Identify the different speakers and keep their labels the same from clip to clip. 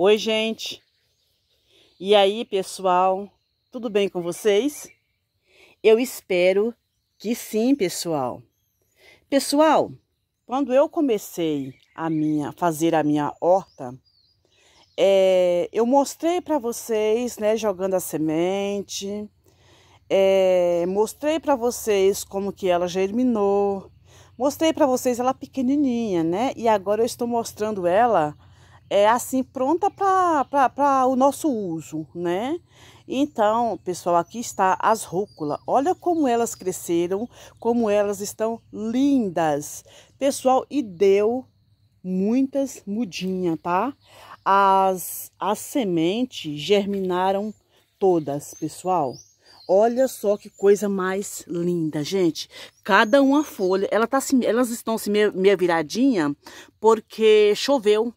Speaker 1: Oi, gente. E aí, pessoal? Tudo bem com vocês? Eu espero que sim, pessoal. Pessoal, quando eu comecei a minha fazer a minha horta, é, eu mostrei para vocês, né, jogando a semente, é, mostrei para vocês como que ela germinou, mostrei para vocês ela pequenininha, né? E agora eu estou mostrando ela é, assim pronta para o nosso uso, né? Então, pessoal, aqui está as rúcula. Olha como elas cresceram, como elas estão lindas. Pessoal, e deu muitas mudinhas, tá? As, as sementes germinaram todas, pessoal. Olha só que coisa mais linda, gente. Cada uma folha, ela tá, elas estão assim, meio, meio viradinha, porque choveu,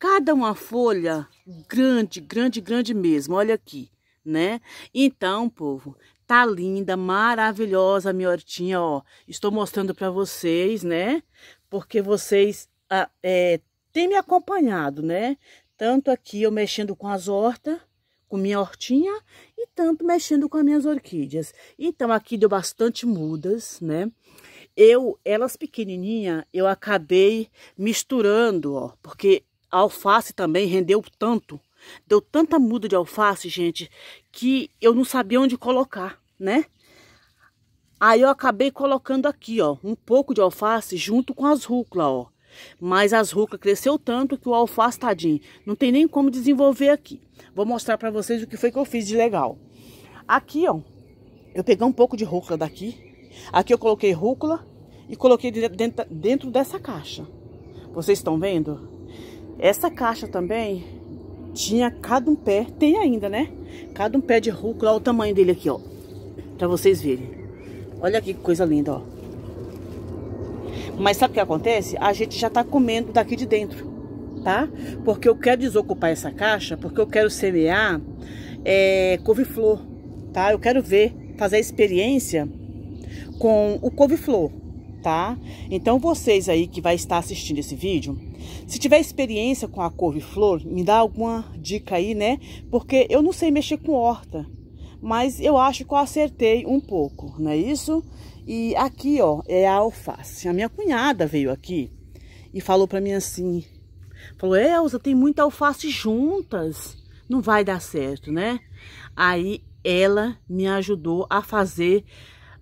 Speaker 1: cada uma folha grande, grande, grande mesmo. Olha aqui, né? Então, povo, tá linda, maravilhosa a minha hortinha, ó. Estou mostrando para vocês, né? Porque vocês ah, é, têm me acompanhado, né? Tanto aqui eu mexendo com as hortas, com minha hortinha e tanto mexendo com as minhas orquídeas. Então, aqui deu bastante mudas, né? Eu, elas pequenininha, eu acabei misturando, ó, porque a alface também rendeu tanto. Deu tanta muda de alface, gente, que eu não sabia onde colocar, né? Aí eu acabei colocando aqui, ó, um pouco de alface junto com as rúcula, ó. Mas as rúcula cresceu tanto que o alface, tadinho, não tem nem como desenvolver aqui. Vou mostrar para vocês o que foi que eu fiz de legal. Aqui, ó, eu peguei um pouco de rúcula daqui. Aqui eu coloquei rúcula e coloquei dentro, dentro dessa caixa. Vocês estão vendo? Essa caixa também tinha cada um pé, tem ainda, né? Cada um pé de rúcula, olha o tamanho dele aqui, ó. Pra vocês verem. Olha aqui que coisa linda, ó. Mas sabe o que acontece? A gente já tá comendo daqui de dentro, tá? Porque eu quero desocupar essa caixa, porque eu quero semear é, couve-flor, tá? Eu quero ver, fazer a experiência com o couve-flor, tá? Então vocês aí que vai estar assistindo esse vídeo se tiver experiência com a couve-flor, me dá alguma dica aí, né? Porque eu não sei mexer com horta, mas eu acho que eu acertei um pouco, não é isso? E aqui, ó, é a alface. A minha cunhada veio aqui e falou para mim assim, falou, Elza, tem muita alface juntas, não vai dar certo, né? Aí ela me ajudou a fazer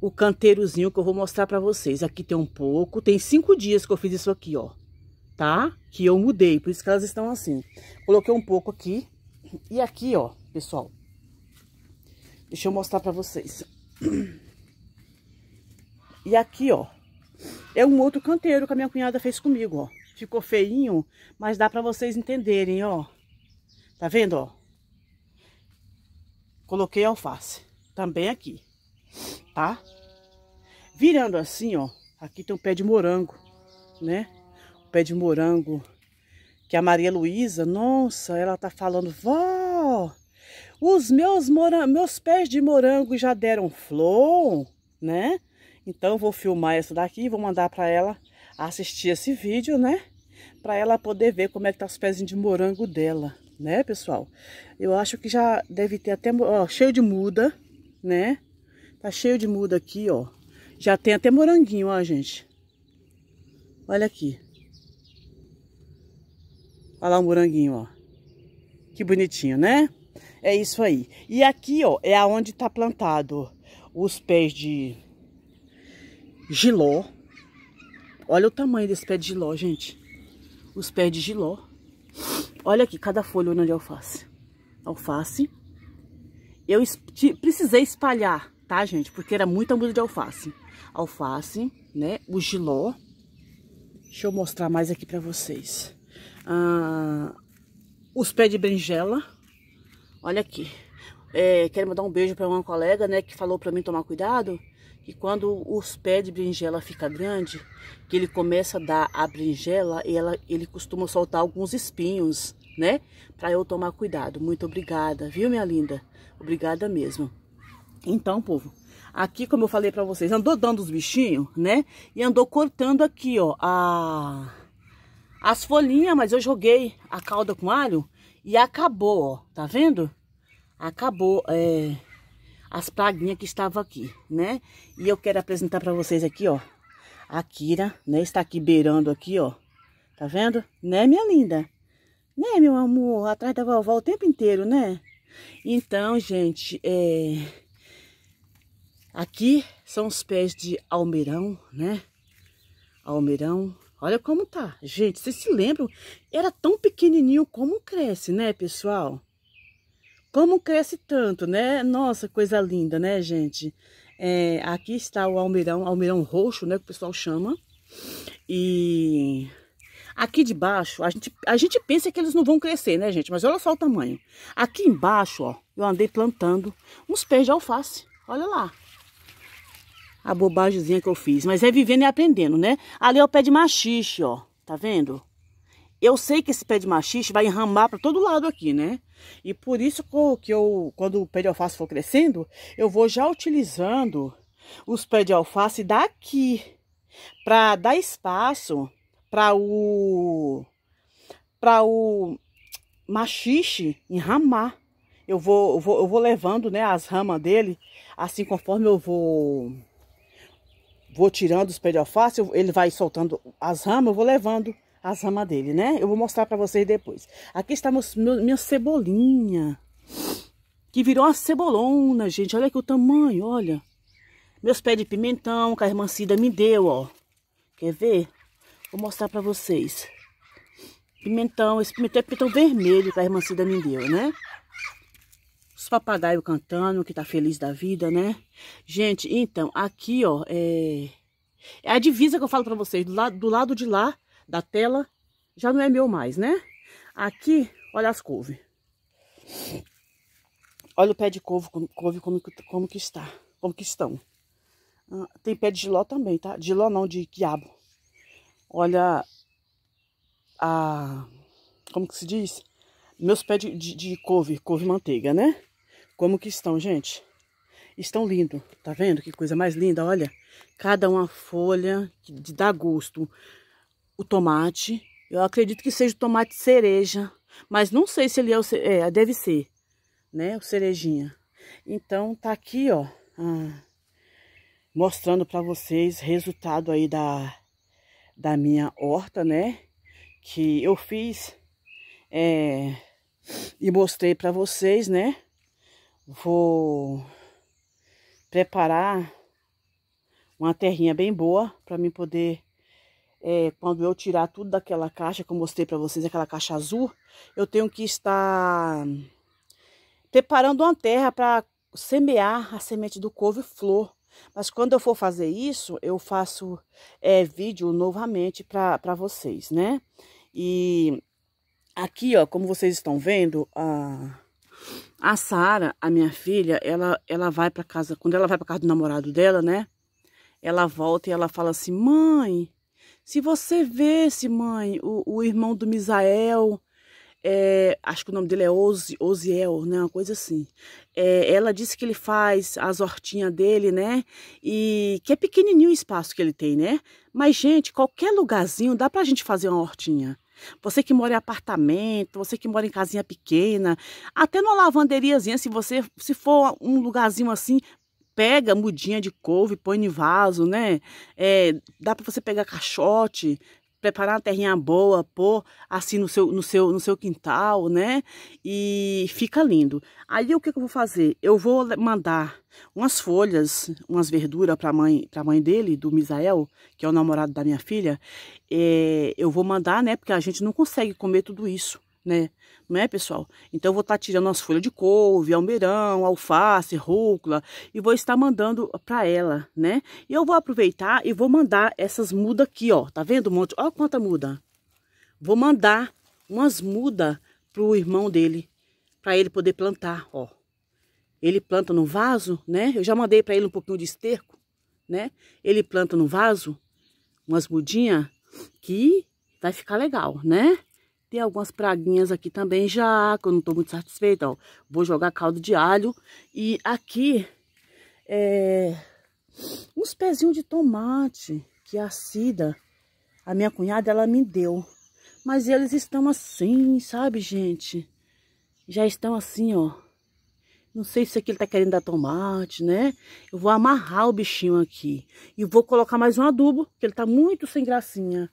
Speaker 1: o canteirozinho que eu vou mostrar para vocês. Aqui tem um pouco, tem cinco dias que eu fiz isso aqui, ó tá? Que eu mudei, por isso que elas estão assim. Coloquei um pouco aqui. E aqui, ó, pessoal. Deixa eu mostrar pra vocês. E aqui, ó. É um outro canteiro que a minha cunhada fez comigo, ó. Ficou feinho, mas dá pra vocês entenderem, ó. Tá vendo, ó? Coloquei alface. Também aqui, tá? Virando assim, ó. Aqui tem um pé de morango, né? pé de morango, que a Maria Luísa, nossa, ela tá falando, vó, os meus, meus pés de morango já deram flor, né? Então eu vou filmar essa daqui e vou mandar para ela assistir esse vídeo, né? Para ela poder ver como é que tá os pés de morango dela, né, pessoal? Eu acho que já deve ter até, ó, cheio de muda, né? Tá cheio de muda aqui, ó. Já tem até moranguinho, ó, gente. Olha aqui. Olha lá o moranguinho, ó. Que bonitinho, né? É isso aí. E aqui, ó, é aonde tá plantado os pés de giló. Olha o tamanho desse pé de giló, gente. Os pés de giló. Olha aqui, cada folha uma de é alface. Alface. Eu precisei espalhar, tá, gente? Porque era muita muda de alface. Alface, né? O giló. Deixa eu mostrar mais aqui pra vocês ah, os pés de berinjela. Olha aqui. É, quero mandar um beijo para uma colega, né, que falou para mim tomar cuidado, que quando os pés de berinjela fica grande, que ele começa a dar a berinjela, e ela, ele costuma soltar alguns espinhos, né, para eu tomar cuidado. Muito obrigada, viu, minha linda? Obrigada mesmo. Então, povo, aqui, como eu falei para vocês, andou dando os bichinhos, né, e andou cortando aqui, ó, a as folhinhas, mas eu joguei a calda com alho e acabou, ó. Tá vendo? Acabou é, as praguinhas que estavam aqui, né? E eu quero apresentar para vocês aqui, ó. A Kira, né? Está aqui beirando aqui, ó. Tá vendo? Né, minha linda? Né, meu amor? Atrás da vovó o tempo inteiro, né? Então, gente, é... Aqui são os pés de almeirão, né? Almeirão, Olha como tá. Gente, vocês se lembram? Era tão pequenininho como cresce, né, pessoal? Como cresce tanto, né? Nossa, coisa linda, né, gente? É, aqui está o almeirão, almeirão roxo, né, que o pessoal chama. E aqui de baixo, a gente, a gente pensa que eles não vão crescer, né, gente? Mas olha só o tamanho. Aqui embaixo, ó, eu andei plantando uns pés de alface. Olha lá a bobagemzinha que eu fiz. Mas é vivendo e aprendendo, né? Ali é o pé de machixe, ó. Tá vendo? Eu sei que esse pé de machixe vai enramar para todo lado aqui, né? E por isso que eu, quando o pé de alface for crescendo, eu vou já utilizando os pés de alface daqui para dar espaço para o para o machixe enramar. Eu vou, eu vou eu vou levando, né, as ramas dele assim conforme eu vou vou tirando os pés de alface, ele vai soltando as ramas, eu vou levando as ramas dele, né? Eu vou mostrar para vocês depois. Aqui está meu, minha cebolinha, que virou uma cebolona, gente. Olha que o tamanho, olha. Meus pés de pimentão que a irmã Cida me deu, ó. Quer ver? Vou mostrar para vocês. Pimentão, esse pimentão é pimentão vermelho que a irmã Cida me deu, né? papagaio cantando, que tá feliz da vida, né? Gente, então, aqui, ó, é, é a divisa que eu falo pra vocês. Do, la do lado de lá da tela, já não é meu mais, né? Aqui, olha as couves. Olha o pé de couve, couve como, como que está, como que estão. Ah, tem pé de giló também, tá? De giló não, de quiabo. Olha a... como que se diz? Meus pés de, de, de couve, couve manteiga, né? Como que estão, gente? Estão lindo, tá vendo? Que coisa mais linda, olha. Cada uma folha de dá gosto. O tomate, eu acredito que seja o tomate cereja, mas não sei se ele é o... É, deve ser, né? O cerejinha. Então, tá aqui, ó. Ah, mostrando para vocês resultado aí da, da minha horta, né? Que eu fiz é, e mostrei para vocês, né? vou preparar uma terrinha bem boa para mim poder é, quando eu tirar tudo daquela caixa que eu mostrei para vocês, aquela caixa azul, eu tenho que estar preparando uma terra para semear a semente do couve-flor. Mas quando eu for fazer isso, eu faço é, vídeo novamente para vocês, né? E aqui, ó, como vocês estão vendo, a a Sara, a minha filha, ela, ela vai para casa, quando ela vai para casa do namorado dela, né? Ela volta e ela fala assim: mãe, se você vê esse mãe, o, o irmão do Misael, é, acho que o nome dele é Ozi, Oziel, né? Uma coisa assim. É, ela disse que ele faz as hortinhas dele, né? E que é pequenininho o espaço que ele tem, né? Mas, gente, qualquer lugarzinho dá pra gente fazer uma hortinha. Você que mora em apartamento, você que mora em casinha pequena, até numa lavanderiazinha, se você se for um lugarzinho assim, pega mudinha de couve, põe em vaso, né? É, dá para você pegar caixote, preparar uma terrinha boa, pôr assim no seu, no seu, no seu quintal, né? E fica lindo. Aí o que, eu vou fazer? Eu vou mandar umas folhas, umas verduras para mãe, para mãe dele, do Misael, que é o namorado da minha filha. É, eu vou mandar, né? Porque a gente não consegue comer tudo isso né? não é pessoal? Então, eu vou estar tá tirando as folhas de couve, almeirão, alface, rúcula e vou estar mandando para ela, né? E eu vou aproveitar e vou mandar essas mudas aqui, ó. Tá vendo um monte? Olha quanta muda. Vou mandar umas mudas pro irmão dele, para ele poder plantar, ó. Ele planta no vaso, né? Eu já mandei para ele um pouquinho de esterco, né? Ele planta no vaso umas mudinhas que vai ficar legal, né? Tem algumas praguinhas aqui também já, que eu não estou muito satisfeita, ó. Vou jogar caldo de alho. E aqui, é, uns pezinhos de tomate, que é a Cida, a minha cunhada, ela me deu. Mas eles estão assim, sabe, gente? Já estão assim, ó. Não sei se aqui é ele tá querendo dar tomate, né? Eu vou amarrar o bichinho aqui. E vou colocar mais um adubo, porque ele tá muito sem gracinha.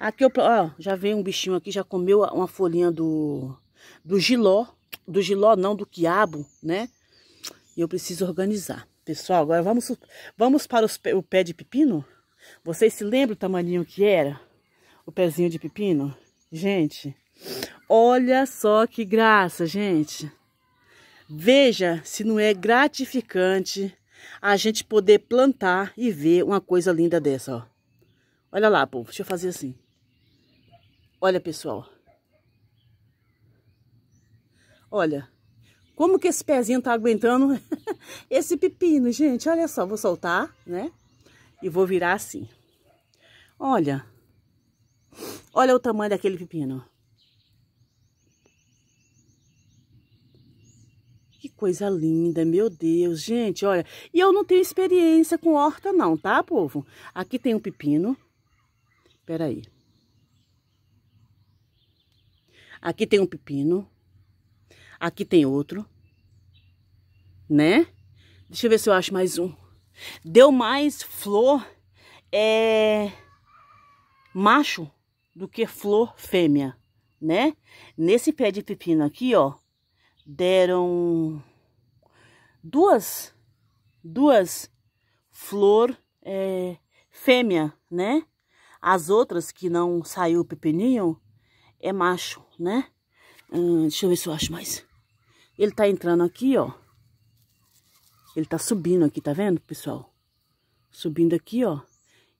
Speaker 1: Aqui eu, ó, já veio um bichinho aqui, já comeu uma folhinha do, do giló. Do giló não, do quiabo, né? E eu preciso organizar. Pessoal, agora vamos, vamos para os, o pé de pepino? Vocês se lembram o tamanho que era? O pezinho de pepino? Gente, olha só que graça, gente. Veja se não é gratificante a gente poder plantar e ver uma coisa linda dessa, ó. Olha lá, povo, deixa eu fazer assim. Olha, pessoal. Olha, como que esse pezinho tá aguentando esse pepino, gente? Olha só, vou soltar, né? E vou virar assim. Olha. Olha o tamanho daquele pepino. Que coisa linda, meu Deus, gente, olha. E eu não tenho experiência com horta não, tá, povo? Aqui tem um pepino. Peraí. aí. Aqui tem um pepino. Aqui tem outro. Né? Deixa eu ver se eu acho mais um. Deu mais flor é, macho do que flor fêmea, né? Nesse pé de pepino aqui, ó, deram duas, duas flor é, fêmea, né? As outras que não saiu o pepininho, é macho, né? Hum, deixa eu ver se eu acho mais. Ele tá entrando aqui, ó. Ele tá subindo aqui, tá vendo, pessoal? Subindo aqui, ó.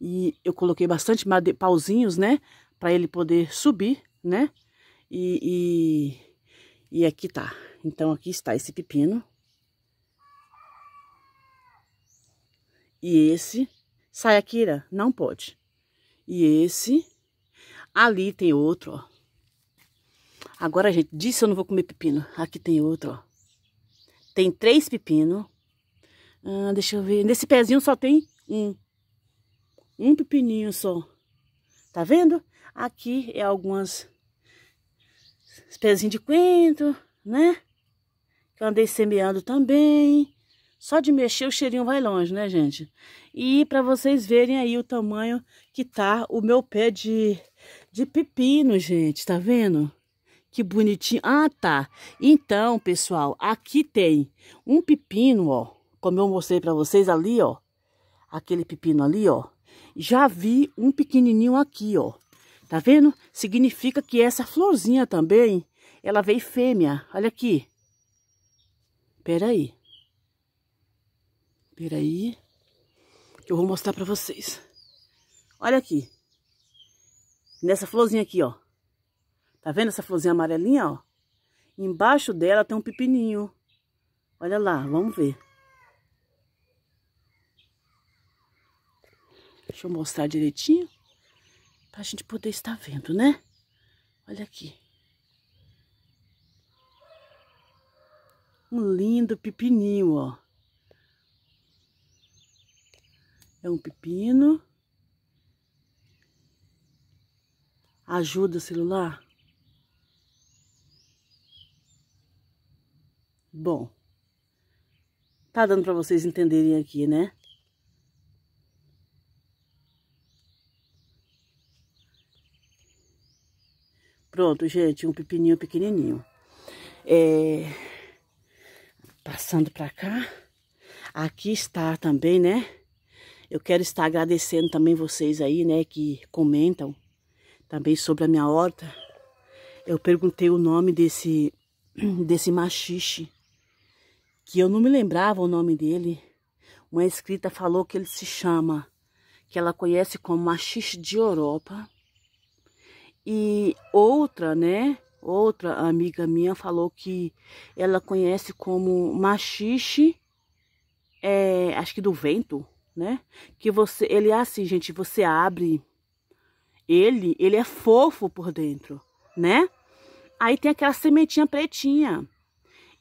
Speaker 1: E eu coloquei bastante pauzinhos, né? Pra ele poder subir, né? E, e, e aqui tá. Então, aqui está esse pepino. E esse, sai Sayakira, não pode. E esse, ali tem outro, ó. Agora, gente, disso eu não vou comer pepino. Aqui tem outro, ó. Tem três pepinos. Ah, deixa eu ver. Nesse pezinho só tem um. Um pepininho só. Tá vendo? Aqui é algumas... Pezinho de coentro, né? Que eu andei semeando também. Só de mexer o cheirinho vai longe, né, gente? E para vocês verem aí o tamanho que tá o meu pé de, de pepino, gente, tá vendo? Que bonitinho. Ah, tá. Então, pessoal, aqui tem um pepino, ó. Como eu mostrei para vocês ali, ó. Aquele pepino ali, ó. Já vi um pequenininho aqui, ó. Tá vendo? Significa que essa florzinha também, ela veio fêmea. Olha aqui. Peraí. Peraí. Que eu vou mostrar para vocês. Olha aqui. Nessa florzinha aqui, ó. Tá vendo essa florzinha amarelinha, ó? Embaixo dela tem um pepininho. Olha lá, vamos ver. Deixa eu mostrar direitinho. Pra gente poder estar vendo, né? Olha aqui. Um lindo pepininho, ó. É um pepino. Ajuda celular. Bom, tá dando para vocês entenderem aqui, né? Pronto, gente, um pepininho pequenininho. É... Passando para cá, aqui está também, né? Eu quero estar agradecendo também vocês aí, né, que comentam também sobre a minha horta. Eu perguntei o nome desse, desse machixe que eu não me lembrava o nome dele, uma escrita falou que ele se chama, que ela conhece como machixe de Europa. E outra, né, outra amiga minha falou que ela conhece como machixe, é, acho que do vento, né? Que você, ele é assim, gente, você abre ele, ele é fofo por dentro, né? Aí tem aquela sementinha pretinha.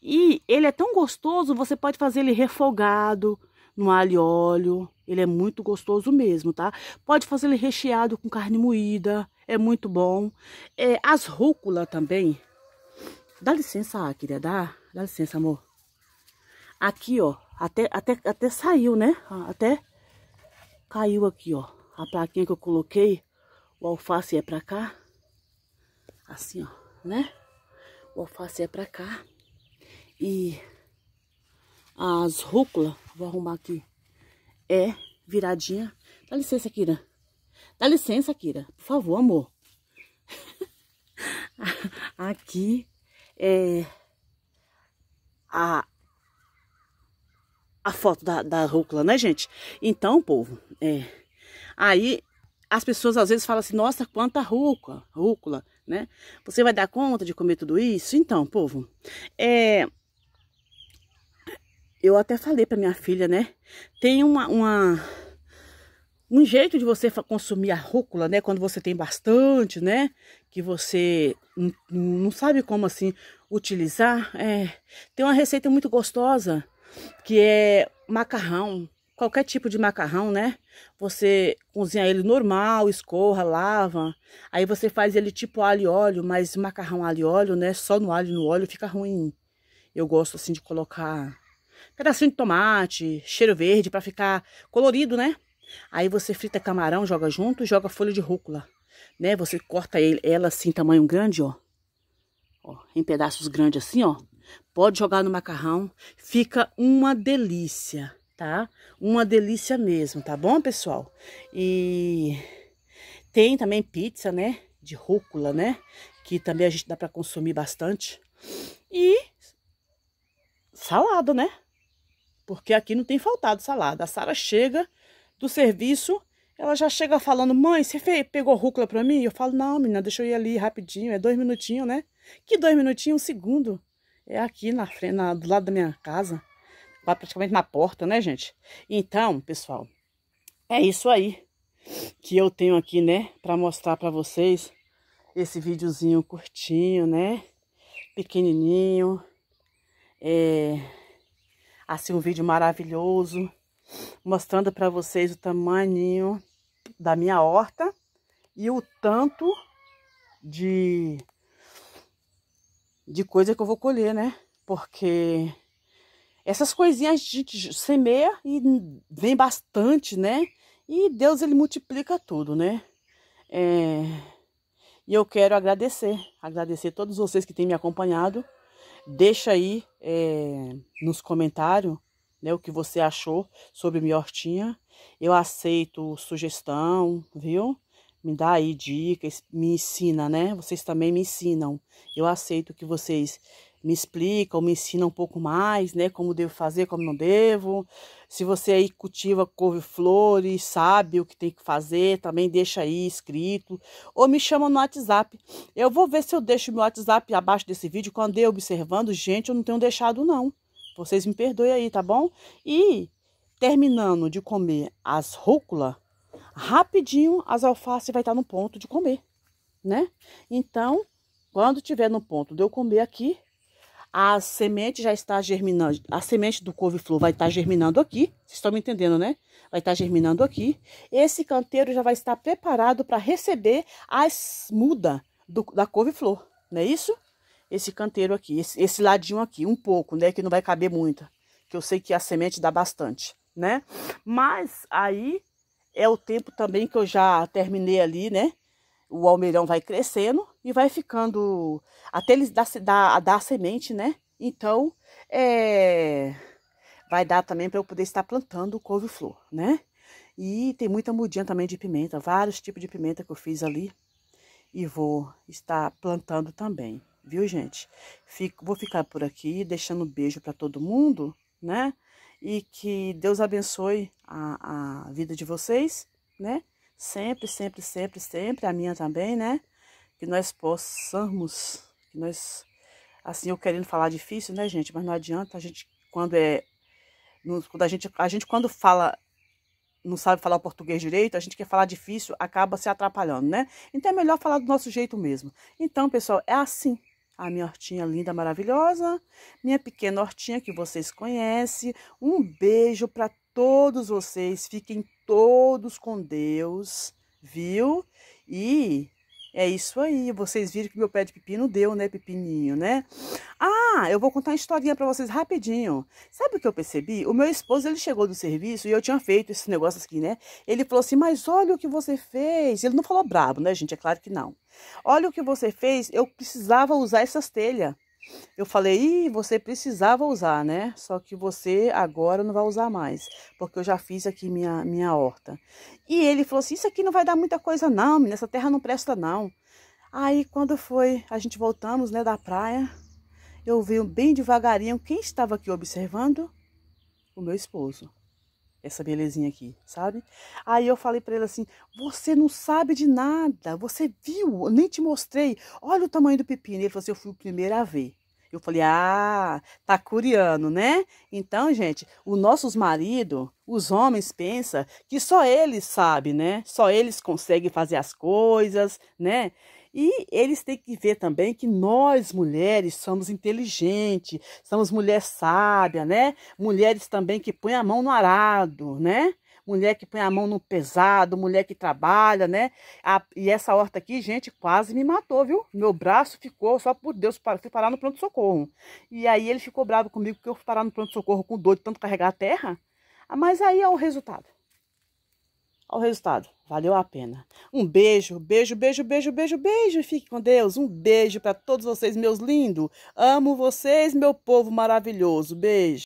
Speaker 1: E ele é tão gostoso, você pode fazer ele refogado no alho e óleo. Ele é muito gostoso mesmo, tá? Pode fazer ele recheado com carne moída, é muito bom. É, as rúcula também. Dá licença, querida, dá, dá licença, amor. Aqui, ó, até, até, até saiu, né? Ah, até caiu aqui, ó. A plaquinha que eu coloquei, o alface é pra cá. Assim, ó, né? O alface é pra cá e as rúcula, vou arrumar aqui, é viradinha. Dá licença, Kira. Dá licença, Kira. Por favor, amor. aqui é a, a foto da, da rúcula, né, gente? Então, povo, é, aí as pessoas às vezes falam assim, nossa, quanta rúcula, rúcula, né? Você vai dar conta de comer tudo isso? Então, povo, é, eu até falei para minha filha, né? Tem uma, uma, um jeito de você consumir a rúcula, né? Quando você tem bastante, né? Que você não sabe como assim utilizar. É, tem uma receita muito gostosa que é macarrão. Qualquer tipo de macarrão, né? Você cozinha ele normal, escorra, lava. Aí você faz ele tipo alho e óleo, mas macarrão alho e óleo, né? Só no alho e no óleo fica ruim. Eu gosto assim de colocar pedacinho de tomate, cheiro verde para ficar colorido, né? Aí você frita camarão, joga junto, joga folha de rúcula, né? Você corta ele, ela assim, tamanho grande, ó. Ó, em pedaços grandes assim, ó. Pode jogar no macarrão, fica uma delícia, tá? Uma delícia mesmo, tá bom, pessoal? E tem também pizza, né? De rúcula, né? Que também a gente dá para consumir bastante. E salada, né? Porque aqui não tem faltado salada. A Sara chega do serviço, ela já chega falando, mãe, você fez, pegou rúcula pra mim? Eu falo, não, menina, deixa eu ir ali rapidinho, é dois minutinhos, né? Que dois minutinhos? Um segundo. É aqui na frente, na, do lado da minha casa. Praticamente na porta, né, gente? Então, pessoal, é isso aí que eu tenho aqui, né? Pra mostrar pra vocês esse videozinho curtinho, né? Pequenininho. É assim um vídeo maravilhoso, mostrando para vocês o tamanho da minha horta e o tanto de de coisa que eu vou colher, né? Porque essas coisinhas a gente semeia e vem bastante, né? E Deus ele multiplica tudo, né? É... E eu quero agradecer, agradecer a todos vocês que têm me acompanhado Deixa aí é, nos comentários né, o que você achou sobre minha hortinha. Eu aceito sugestão, viu? Me dá aí dicas, me ensina, né? Vocês também me ensinam. Eu aceito que vocês me explica ou me ensina um pouco mais, né? Como devo fazer, como não devo. Se você aí cultiva couve-flores, sabe o que tem que fazer, também deixa aí escrito. Ou me chama no WhatsApp. Eu vou ver se eu deixo meu WhatsApp abaixo desse vídeo. Quando eu observando, gente, eu não tenho deixado, não. Vocês me perdoem aí, tá bom? E terminando de comer as rúcula, rapidinho as alfaces vai estar no ponto de comer, né? Então, quando tiver no ponto de eu comer aqui, a semente já está germinando, a semente do couve-flor vai estar germinando aqui, vocês estão me entendendo, né? Vai estar germinando aqui. Esse canteiro já vai estar preparado para receber as mudas da couve-flor, não é isso? Esse canteiro aqui, esse, esse ladinho aqui, um pouco, né? Que não vai caber muita, que eu sei que a semente dá bastante, né? Mas aí é o tempo também que eu já terminei ali, né? o almeirão vai crescendo e vai ficando até ele dar, dar, dar semente, né? Então, é, vai dar também para eu poder estar plantando couve-flor, né? E tem muita mudinha também de pimenta, vários tipos de pimenta que eu fiz ali. E vou estar plantando também, viu, gente? Fico, vou ficar por aqui, deixando um beijo para todo mundo, né? E que Deus abençoe a, a vida de vocês, né? sempre, sempre, sempre, sempre, a minha também, né? Que nós possamos, que nós, assim, eu querendo falar difícil, né, gente? Mas não adianta, a gente, quando é, quando a gente, a gente quando fala, não sabe falar português direito, a gente quer falar difícil, acaba se atrapalhando, né? Então é melhor falar do nosso jeito mesmo. Então, pessoal, é assim, a minha hortinha linda, maravilhosa, minha pequena hortinha que vocês conhecem. Um beijo para todos vocês. Fiquem todos com Deus, viu? E é isso aí. Vocês viram que meu pé de pepino deu, né, pepininho, né? Ah, eu vou contar uma historinha para vocês rapidinho. Sabe o que eu percebi? O meu esposo, ele chegou do serviço e eu tinha feito esse negócio aqui, né? Ele falou assim, mas olha o que você fez. Ele não falou brabo, né, gente? É claro que não. Olha o que você fez, eu precisava usar essas telhas eu falei, Ih, você precisava usar, né? Só que você agora não vai usar mais, porque eu já fiz aqui minha, minha horta. E ele falou assim, isso aqui não vai dar muita coisa não, menina, essa terra não presta não. Aí quando foi, a gente voltamos, né, da praia, eu vi bem devagarinho, quem estava aqui observando? O meu esposo essa belezinha aqui, sabe? Aí eu falei para ele assim: "Você não sabe de nada, você viu, eu nem te mostrei. Olha o tamanho do pepino". Ele falou assim: "Eu fui o primeiro a ver". Eu falei, ah, tá curiano, né? Então, gente, os nossos maridos, os homens pensam que só eles sabem, né? Só eles conseguem fazer as coisas, né? E eles têm que ver também que nós, mulheres, somos inteligentes, somos mulheres sábias, né? Mulheres também que põem a mão no arado, né? mulher que põe a mão no pesado, mulher que trabalha, né? A, e essa horta aqui, gente, quase me matou, viu? Meu braço ficou, só por Deus, fui parar no pronto-socorro. E aí ele ficou bravo comigo porque eu fui parar no pronto-socorro com dor de tanto carregar a terra. Ah, mas aí é o resultado. Olha é o resultado. Valeu a pena. Um beijo, beijo, beijo, beijo, beijo, beijo. Fique com Deus. Um beijo para todos vocês, meus lindos. Amo vocês, meu povo maravilhoso. Beijo.